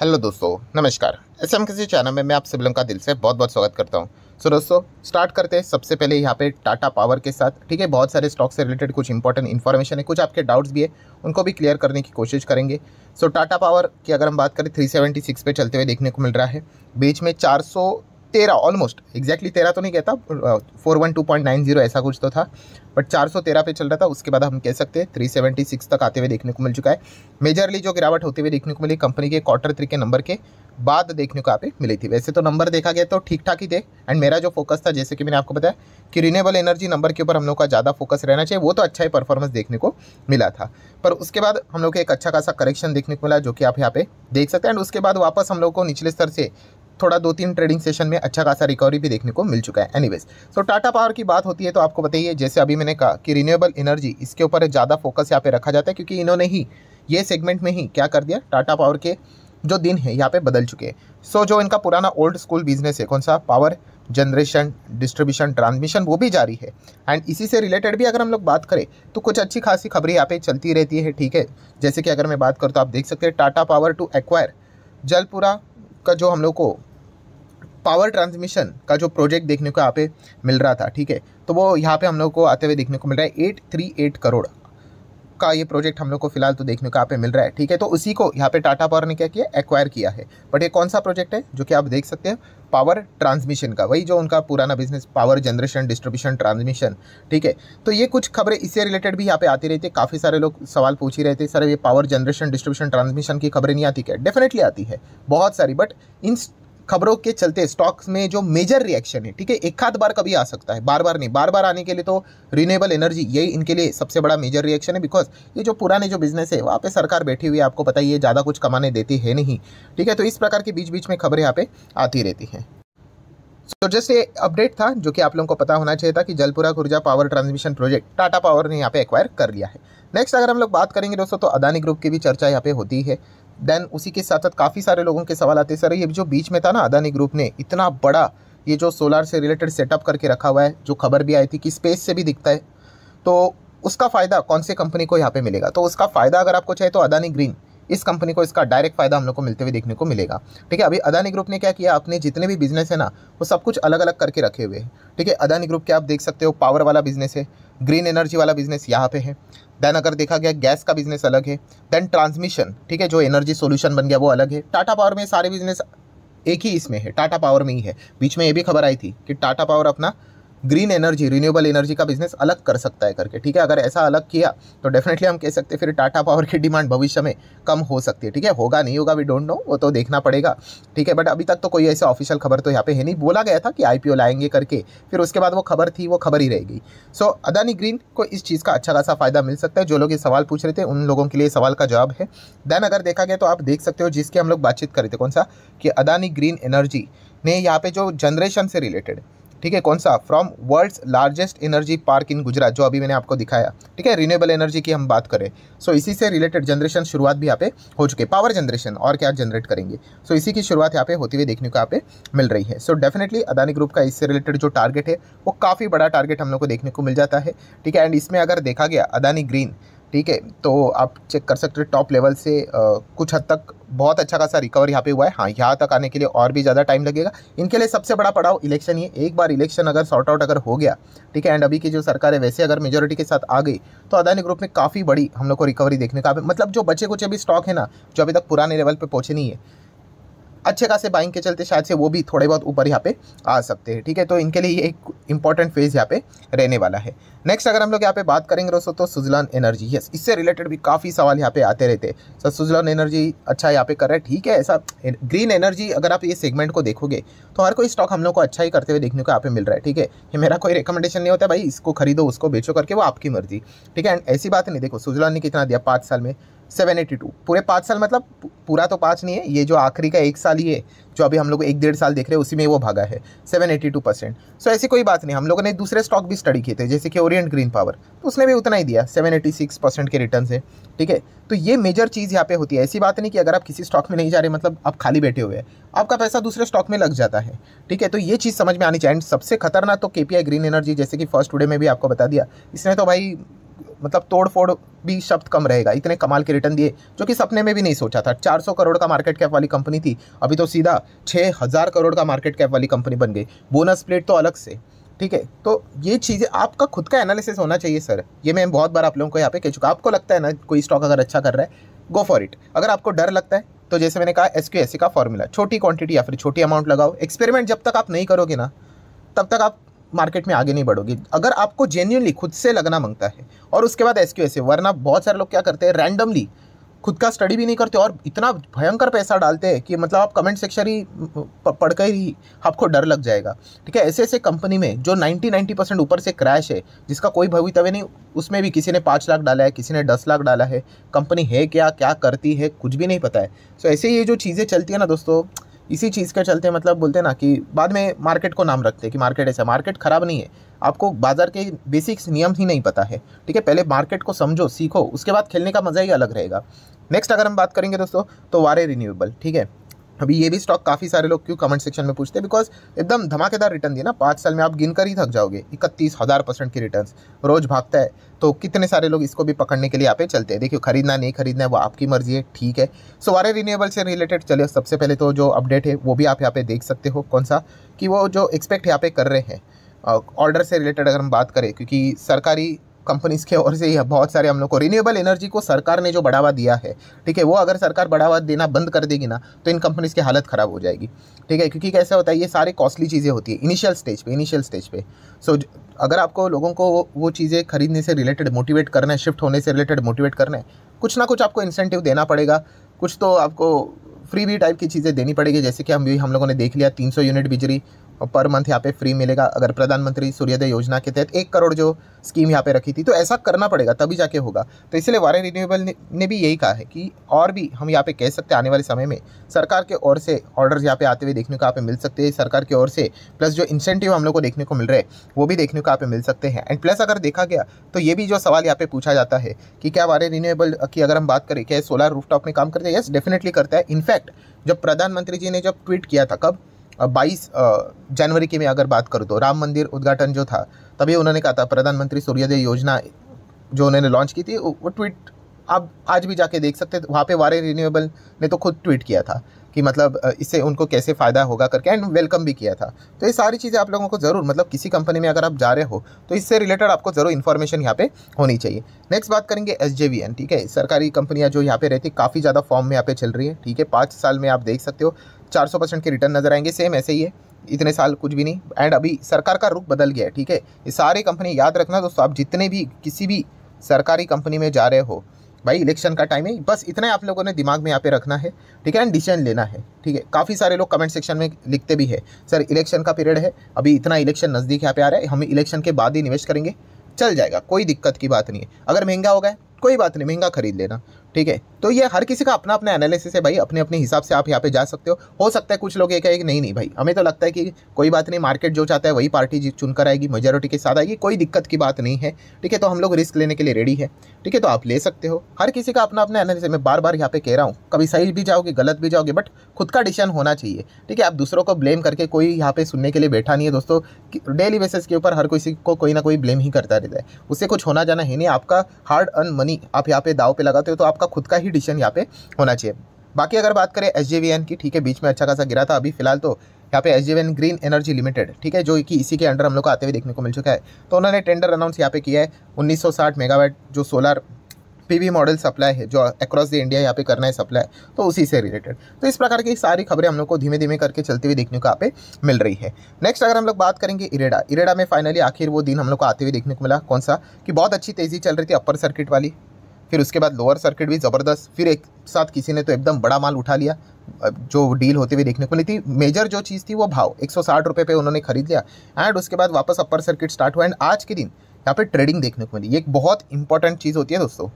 hello दोस्तों नमस्कार S M किसी चैनल में मैं आप सभी लोगों का दिल से बहुत बहुत स्वागत करता हूं सो so, दोस्तों स्टार्ट करते हैं सबसे पहले यहाँ पे टाटा पावर के साथ ठीक है बहुत सारे स्टॉक से रिलेटेड कुछ इंपॉर्टेंट इन्फॉर्मेशन है कुछ आपके डाउट्स भी है उनको भी क्लियर करने की कोशिश करेंगे सो so, टाटा पावर की अगर हम बात करें थ्री पे चलते हुए देखने को मिल रहा है बीच में चार तेरह ऑलमोस्ट एग्जैक्टली तेरह तो नहीं कहता four one two point nine zero ऐसा कुछ तो था बट चार सौ तेरह पे चल रहा था उसके बाद हम कह सकते हैं थ्री सेवेंटी सिक्स तक आते हुए देखने को मिल चुका है मेजरली जो गिरावट होते हुए देखने को मिली कंपनी के क्वार्टर थ्री के नंबर के बाद देखने को आप मिली थी वैसे तो नंबर देखा गया तो ठीक ठाक ही थे एंड मेरा जो फोकस था जैसे कि मैंने आपको बताया कि रिनेबल एनर्जी नंबर के ऊपर हम लोग का ज़्यादा फोकस रहना चाहिए वो तो अच्छा ही परफॉर्मेंस देखने को मिला था पर उसके बाद हम लोग को एक अच्छा खासा करेक्शन देखने को मिला जो कि आप यहाँ पे देख सकते हैं एंड उसके बाद वापस हम लोग को निचले स्तर से थोड़ा दो तीन ट्रेडिंग सेशन में अच्छा खासा रिकवरी भी देखने को मिल चुका है एनीवेज सो टाटा पावर की बात होती है तो आपको बताइए जैसे अभी मैंने कहा कि रिन्यूएबल एनर्जी इसके ऊपर ज़्यादा फोकस यहाँ पे रखा जाता है क्योंकि इन्होंने ही ये सेगमेंट में ही क्या कर दिया टाटा पावर के जो दिन है यहाँ पे बदल चुके हैं सो so, जो इनका पुराना ओल्ड स्कूल बिजनेस है कौन सा पावर जनरेशन डिस्ट्रीब्यूशन ट्रांसमिशन वो भी जारी है एंड इसी से रिलेटेड भी अगर हम लोग बात करें तो कुछ अच्छी खासी खबरें यहाँ पे चलती रहती है ठीक है जैसे कि अगर मैं बात करूँ तो आप देख सकते हैं Tata Power to acquire Jalpura का जो हम लोग को पावर ट्रांसमिशन का जो प्रोजेक्ट देखने को यहाँ पे मिल रहा था ठीक है तो वो यहाँ पे हम लोग को आते हुए देखने को मिल रहा है एट थ्री एट करोड़ का ये प्रोजेक्ट हम लोग को फिलहाल तो देखने को यहाँ पे मिल रहा है ठीक है तो उसी को यहाँ पे टाटा पावर ने क्या किया एक्वायर किया है बट ये कौन सा प्रोजेक्ट है जो कि आप देख सकते हैं पावर ट्रांसमिशन का वही जो उनका पुराना business power generation distribution transmission ठीक है तो ये कुछ खबरें इससे रिलेटेड भी यहाँ पे आती रहती है काफ़ी सारे लोग सवाल पूछ ही रहे थे सर ये पावर जनरेशन डिस्ट्रीब्यूशन ट्रांसमिशन की खबरें नहीं आती क्या डेफिनेटली आती है बहुत सारी बट इन खबरों के चलते स्टॉक्स में जो मेजर रिएक्शन है ठीक है एक आध बार कभी आ सकता है बार बार नहीं बार बार आने के लिए तो रिन्यूएबल एनर्जी यही इनके लिए सबसे बड़ा मेजर रिएक्शन है बिकॉज ये जो पुराने जो बिजनेस है वहाँ पे सरकार बैठी हुई है आपको पता ही है ज़्यादा कुछ कमाने देती है नहीं ठीक है तो इस प्रकार के बीच बीच में खबरें यहाँ पे आती रहती हैं तो जस्ट ये अपडेट था जो कि आप लोगों को पता होना चाहिए था कि Jalpura Khurja power transmission project Tata Power ने यहाँ पे एक्वायर कर लिया है नेक्स्ट अगर हम लोग बात करेंगे दोस्तों तो अदानी ग्रुप की भी चर्चा यहाँ पे होती है देन उसी के साथ साथ काफ़ी सारे लोगों के सवाल आते सर ये जो बीच में था ना अदानी ग्रुप ने इतना बड़ा ये जो सोलार से रिलेटेड सेटअप करके रखा हुआ है जो खबर भी आई थी कि स्पेस से भी दिखता है तो उसका फ़ायदा कौन से कंपनी को यहाँ पे मिलेगा तो उसका फ़ायदा अगर आपको चाहिए तो अदानी ग्रीन इस कंपनी को इसका डायरेक्ट फायदा हम लोग को मिलते हुए देखने को मिलेगा ठीक है अभी अदानी ग्रुप ने क्या किया अपने जितने भी बिजनेस है ना वो सब कुछ अलग अलग करके रखे हुए हैं ठीक है अदानी ग्रुप के आप देख सकते हो पावर वाला बिजनेस है ग्रीन एनर्जी वाला बिजनेस यहाँ पे है देन अगर देखा गया गैस का बिजनेस अलग है देन ट्रांसमिशन ठीक है जो एनर्जी सोल्यूशन बन गया वो अलग है टाटा पावर में सारे बिजनेस एक ही इसमें है टाटा पावर में ही है बीच में ये भी खबर आई थी कि टाटा पावर अपना ग्रीन एनर्जी रिन्यूएबल एनर्जी का बिजनेस अलग कर सकता है करके ठीक है अगर ऐसा अलग किया तो डेफिनेटली हम कह सकते हैं फिर टाटा पावर की डिमांड भविष्य में कम हो सकती है ठीक है होगा नहीं होगा वी डोंट नो वो तो देखना पड़ेगा ठीक है बट अभी तक तो कोई ऐसा ऑफिशियल खबर तो यहाँ पे है नहीं बोला गया था कि आई लाएंगे करके फिर उसके बाद वो खबर थी वो खबर ही रह गई सो अदानी ग्रीन को इस चीज़ का अच्छा खासा फ़ायदा मिल सकता है जो लोग ये सवाल पूछ रहे थे उन लोगों के लिए सवाल का जवाब है देन अगर देखा गया तो आप देख सकते हो जिसकी हम लोग बातचीत कर रहे थे कौन सा कि अदानी ग्रीन एनर्जी ने यहाँ पे जो जनरेशन से रिलेटेड ठीक है कौन सा from world's largest energy park in Gujarat जो अभी मैंने आपको दिखाया ठीक है रिन्यूएबल एनर्जी की हम बात करें सो so, इसी से रिलेटेड जनरेशन शुरुआत भी यहाँ पे हो चुके पावर जनरेशन और क्या जनरेट करेंगे सो so, इसी की शुरुआत यहाँ पे होती हुई देखने को यहाँ पे मिल रही है so so, definitely Adani Group का इससे रिलेटेड जो टारगेट है वो काफ़ी बड़ा टारगेट हम लोग को देखने को मिल जाता है ठीक है एंड इसमें अगर देखा गया अदानी ग्रीन ठीक है तो आप चेक कर सकते हो टॉप लेवल से आ, कुछ हद तक बहुत अच्छा खासा रिकवर यहाँ पे हुआ है हाँ यहाँ तक आने के लिए और भी ज़्यादा टाइम लगेगा इनके लिए सबसे बड़ा पड़ाव इलेक्शन ही एक बार इलेक्शन अगर सॉर्ट आउट अगर हो गया ठीक है एंड अभी की जो सरकार है वैसे अगर मेजोरिटी के साथ आ गई तो अदानी ग्रुप में काफ़ी बड़ी हम लोग को रिकवरी देखने का मतलब जो बचे कुछ अभी स्टॉक है ना जो अभी तक पुराने लेवल पर पहुँचे नहीं है अच्छे खासे बाइंग के चलते शायद से वो भी थोड़े बहुत ऊपर यहाँ पे आ सकते हैं ठीक है तो इनके लिए ये एक इंपॉर्टेंट फेज़ यहाँ पे रहने वाला है नेक्स्ट अगर हम लोग यहाँ पे बात करेंगे दोस्तों तो सुजलान एनर्जी यस इससे रिलेटेड भी काफ़ी सवाल यहाँ पे आते रहते हैं सर सुजलान एनर्जी अच्छा यहाँ पे कर रहा है ठीक है ऐसा ग्रीन एनर्जी अगर आप ये सेगमेंट को देखोगे तो हर कोई स्टॉक हम लोग को अच्छा ही करते हुए देखने को यहाँ पे मिल रहा है ठीक है ये मेरा कोई रिकमेंडेशन नहीं होता भाई इसको खरीदो उसको बेचो करके वो आपकी मर्जी ठीक है एंड ऐसी बात नहीं देखो सुजलान ने कितना दिया पाँच साल में सेवन एटी टू पूरे पाँच साल मतलब पूरा तो पाँच नहीं है ये जो आखिरी का एक साल ही है जो अभी हम लोग एक डेढ़ साल देख रहे हैं उसी में वो भागा है seven eighty two percent so ऐसी कोई बात नहीं हम लोगों ने दूसरे स्टॉक भी स्टडी किए थे जैसे कि ओरिएंट ग्रीन पावर तो उसने भी उतना ही दिया सेवन एटी सिक्स परसेंट के रिटर्न है ठीक है तो ये मेजर चीज़ यहाँ पे होती है ऐसी बात नहीं कि अगर आप किसी स्टॉक में नहीं जा रहे मतलब आप खाली बैठे हुए हैं आपका पैसा दूसरे स्टॉक में लग जाता है ठीक है तो ये चीज़ समझ में आनी चाहिए एंड सबसे खतरनाक तो के ग्रीन एनर्जी जैसे कि फर्स्ट टूडे में भी आपको बता दिया इसने तो भाई मतलब तोड़ फोड़ भी शब्द कम रहेगा इतने कमाल के रिटर्न दिए जो कि सपने में भी नहीं सोचा था 400 करोड़ का मार्केट कैप वाली कंपनी थी अभी तो सीधा 6000 करोड़ का मार्केट कैप वाली कंपनी बन गई बोनस प्लेट तो अलग से ठीक है तो ये चीज़ें आपका खुद का एनालिसिस होना चाहिए सर ये मैं बहुत बार आप लोगों को यहाँ पे कह चुका आपको लगता है ना कोई स्टॉक अगर अच्छा कर रहा है गो फॉर इट अगर आपको डर लगता है तो जैसे मैंने कहा एस क्यू का फॉर्मूला छोटी क्वांटिटी या फिर छोटी अमाउंट लगाओ एक्सपेरिमेंट जब तक आप नहीं करोगे ना तब तक आप मार्केट में आगे नहीं बढ़ोगी अगर आपको जेन्यूनली खुद से लगना मांगता है और उसके बाद एस क्यू एस ए वरना बहुत सारे लोग क्या करते हैं रैंडमली खुद का स्टडी भी नहीं करते और इतना भयंकर पैसा डालते हैं कि मतलब आप कमेंट सेक्शन ही पढ़कर ही आपको डर लग जाएगा ठीक है ऐसे ऐसे कंपनी में जो 90 90 परसेंट ऊपर से क्रैश है जिसका कोई भवितव्य नहीं उसमें भी किसी ने पाँच लाख डाला है किसी ने दस लाख डाला है कंपनी है क्या क्या करती है कुछ भी नहीं पता है सो ऐसे ये जो चीज़ें चलती है ना दोस्तों इसी चीज़ के चलते मतलब बोलते हैं ना कि बाद में मार्केट को नाम रखते हैं कि मार्केट ऐसा मार्केट ख़राब नहीं है आपको बाज़ार के बेसिक्स नियम ही नहीं पता है ठीक है पहले मार्केट को समझो सीखो उसके बाद खेलने का मज़ा ही अलग रहेगा नेक्स्ट अगर हम बात करेंगे दोस्तों तो वारे रिन्यूएबल ठीक है अभी ये भी स्टॉक काफ़ी सारे लोग क्यों कमेंट सेक्शन में पूछते हैं बिकॉज एकदम धमाकेदार रिटर्न दिया ना पाँच साल में आप गिन कर ही थक जाओगे इकतीस हज़ार परसेंट की रिटर्न रोज़ भागता है तो कितने सारे लोग इसको भी पकड़ने के लिए आप चलते हैं देखिए खरीदना नहीं खरीदना है वो आपकी मर्जी है ठीक है सो वारे रिन्यूएबल से रिलेटेड चलिए सबसे पहले तो जो अपडेट है वो भी आप यहाँ पे देख सकते हो कौन सा कि वो जो एक्सपेक्ट यहाँ पे कर रहे हैं ऑर्डर से रिलेटेड अगर हम बात करें क्योंकि सरकारी कंपनीज़ के ओर से ही बहुत सारे हम लोग को रिन्यूएबल एनर्जी को सरकार ने जो बढ़ावा दिया है ठीक है वो अगर सरकार बढ़ावा देना बंद कर देगी ना तो इन कंपनीज़ की हालत ख़राब हो जाएगी ठीक है क्योंकि कैसा होता है ये सारे कॉस्टली चीज़ें होती है इनिशियल स्टेज पे इनिशियल स्टेज पे सो so, अगर आपको लोगों को वो, वो चीज़ें खरीदने से रिलेटेड मोटिवेट करना है शिफ्ट होने से रिलेटेड मोटिवेट करना है कुछ ना कुछ आपको इंसेंटिव देना पड़ेगा कुछ तो आपको फ्री भी टाइप की चीज़ें देनी पड़ेगी जैसे कि हम भी हम लोगों ने देख लिया 300 यूनिट बिजली और पर मंथ यहाँ पे फ्री मिलेगा अगर प्रधानमंत्री सूर्योदय योजना के तहत एक करोड़ जो स्कीम यहाँ पे रखी थी तो ऐसा करना पड़ेगा तभी जाके होगा तो इसलिए वारे रिन्यूएबल ने, ने भी यही कहा है कि और भी हम यहाँ पे कह सकते हैं आने वाले समय में सरकार के ओर से ऑर्डर यहाँ पे आते हुए देखने को आप मिल सकते हैं सरकार की ओर से प्लस जो इंसेंटिव हम लोग को देखने को मिल रहे हैं वो भी देखने को आप मिल सकते हैं एंड प्लस अगर देखा गया तो ये भी जो सवाल यहाँ पे पूछा जाता है कि क्या वारे रिन्यूएबल की अगर हम बात करें क्या सोलर रूफटॉप में काम करते हैं येस डेफिनेटली करता है इनफैक्ट जब प्रधानमंत्री जी ने जब ट्वीट किया था कब बाईस जनवरी की मैं अगर बात करूँ तो राम मंदिर उद्घाटन जो था तभी उन्होंने कहा था प्रधानमंत्री सूर्योदय योजना जो उन्होंने लॉन्च की थी वो ट्वीट आप आज भी जाके देख सकते वहाँ पे वारे रिन्यूएबल ने तो खुद ट्वीट किया था कि मतलब इससे उनको कैसे फ़ायदा होगा करके एंड वेलकम भी किया था तो ये सारी चीज़ें आप लोगों को ज़रूर मतलब किसी कंपनी में अगर आप जा रहे हो तो इससे रिलेटेड आपको ज़रूर इन्फॉर्मेशन यहाँ पे होनी चाहिए नेक्स्ट बात करेंगे एस ठीक है सरकारी कंपनियाँ जो यहाँ पे रहती काफ़ी ज़्यादा फॉर्म में यहाँ पे चल रही है ठीक है पाँच साल में आप देख सकते हो चार सौ परसेंट के रिटर्न नजर आएंगे सेम ऐसे ही है इतने साल कुछ भी नहीं एंड अभी सरकार का रुख बदल गया है ठीक है ये सारे कंपनी याद रखना दोस्तों आप जितने भी किसी भी सरकारी कंपनी में जा रहे हो भाई इलेक्शन का टाइम है बस इतना आप लोगों ने दिमाग में यहाँ पे रखना है ठीक है एंड डिसीजन लेना है ठीक है काफ़ी सारे लोग कमेंट सेक्शन में लिखते भी है सर इलेक्शन का पीरियड है अभी इतना इलेक्शन नज़दीक यहाँ पे आ रहा है हम इलेक्शन के बाद ही निवेश करेंगे चल जाएगा कोई दिक्कत की बात नहीं है अगर महंगा होगा कोई बात नहीं महंगा खरीद लेना ठीक है तो ये हर किसी का अपना अपना एनालिसिस है भाई अपने अपने हिसाब से आप यहाँ पे जा सकते हो हो सकता है कुछ लोग ये कि नहीं नहीं भाई हमें तो लगता है कि कोई बात नहीं मार्केट जो चाहता है वही पार्टी चुनकर आएगी मेजोरिटी के साथ आएगी कोई दिक्कत की बात नहीं है ठीक है तो हम लोग रिस्क लेने के लिए रेडी है ठीक है तो आप ले सकते हो हर किसी का अपना अपना एनालिसिस मैं बार बार यहाँ पे कह रहा हूँ कभी सही भी जाओगे गलत भी जाओगे बट खुद का डिसीजन होना चाहिए ठीक है आप दूसरों को ब्लेम करके कोई यहाँ पे सुनने के लिए बैठा नहीं है दोस्तों डेली बेसिस के ऊपर हर किसी को कोई ना कोई ब्लेम ही करता रहता है उससे कुछ होना जाना ही नहीं आपका हार्ड अर्न मनी आप यहाँ पे दाव पर लगाते हो तो आपका आपका तो खुद का ही डिसीजन यहाँ पे होना चाहिए बाकी अगर बात करें एस की ठीक है बीच में अच्छा खासा गिरा था अभी फिलहाल तो यहाँ पे एच ग्रीन एनर्जी लिमिटेड ठीक है जो कि इसी के अंडर हम लोग को आते हुए देखने को मिल चुका है तो उन्होंने टेंडर अनाउंस यहाँ पे किया है 1960 मेगावाट जो सोलर पीवी मॉडल सप्लाई है जो अक्रॉस द इंडिया यहाँ पे करना है सप्लाई तो उसी से रिलेटेड तो इस प्रकार की सारी खबरें हम लोग को धीमे धीमे करके चलते हुए देखने को यहाँ पे मिल रही है नेक्स्ट अगर हम लोग बात करेंगे इरेडा इरेडा में फाइनली आखिर वो दिन हम लोग को आते हुए देखने को मिला कौन सा कि बहुत अच्छी तेज़ी चल रही थी अपर सर्किट वाली फिर उसके बाद लोअर सर्किट भी ज़बरदस्त फिर एक साथ किसी ने तो एकदम बड़ा माल उठा लिया जो डील होती हुई देखने को मिली थी मेजर जो चीज़ थी वो भाव एक सौ पे उन्होंने खरीद लिया एंड उसके बाद वापस अपर सर्किट स्टार्ट हुआ एंड आज के दिन यहाँ पर ट्रेडिंग देखने को मिली एक बहुत इंपॉर्टेंट चीज़ होती है दोस्तों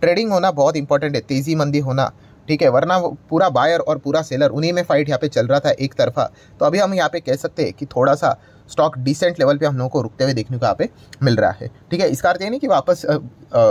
ट्रेडिंग होना बहुत इंपॉर्टेंट है तेज़ी मंदी होना ठीक है वरना पूरा बायर और पूरा सेलर उन्हीं में फाइट यहाँ पे चल रहा था एक तरफा तो अभी हम यहाँ पे कह सकते हैं कि थोड़ा सा स्टॉक डिसेंट लेवल पे हम लोगों को रुकते हुए देखने को यहाँ पे मिल रहा है ठीक है इसका अर्थ ये नहीं कि वापस आ, आ,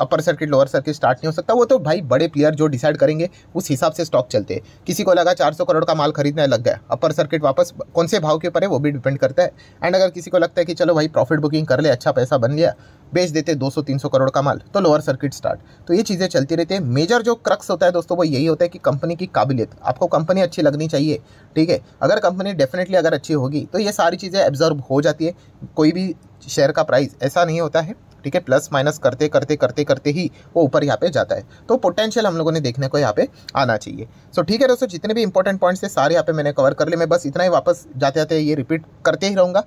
upper circuit lower circuit start नहीं हो सकता वो तो भाई बड़े प्लेयर जो डिसाइड करेंगे उस हिसाब से स्टॉक चलते हैं किसी को लगा 400 करोड़ का माल खरीदना लग गया अपर सर्किट वापस कौन से भाव के ऊपर है वो भी डिपेंड करता है एंड अगर किसी को लगता है कि चलो भाई प्रॉफिट बुकिंग कर ले अच्छा पैसा बन लिया बेच देते 200 सौ करोड़ का माल तो लोअर सर्किट स्टार्ट तो ये चीज़ें चलती रहती है मेजर जो क्रक्स होता है दोस्तों वो यही होता है कि कंपनी की काबिलियत आपको कंपनी अच्छी लगनी चाहिए ठीक है अगर कंपनी डेफिनेटली अगर अच्छी होगी तो ये सारी चीज़ें एब्जॉर्ब हो जाती है कोई भी शेयर का प्राइस ऐसा नहीं होता है ठीक है प्लस माइनस करते करते करते करते ही वो ऊपर यहाँ पे जाता है तो पोटेंशियल हम लोगों ने देखने को यहाँ पे आना चाहिए सो ठीक है दोस्तों जितने भी इंपॉर्टेंट पॉइंट्स थे सारे यहाँ पे मैंने कवर कर लिए मैं बस इतना ही वापस जाते जाते ये रिपीट करते ही रहूँगा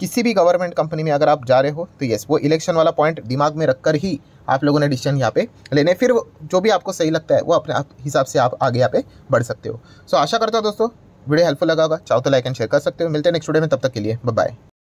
किसी भी गवर्नमेंट कंपनी में अगर आप जा रहे हो तो येस वो इलेक्शन वाला पॉइंट दिमाग में रखकर ही आप लोगों ने डिसीजन यहाँ पे लेने फिर जो भी आपको सही लगता है वो अपने हिसाब से आप आगे यहाँ पे बढ़ सकते हो सो आशा करता हूँ दोस्तों वीडियो हेल्पफुल लगा होगा चाहो तो लाइक एंड शेयर कर सकते हो मिलते हैं नेक्स्ट वीडियो में तब तक के लिए बाय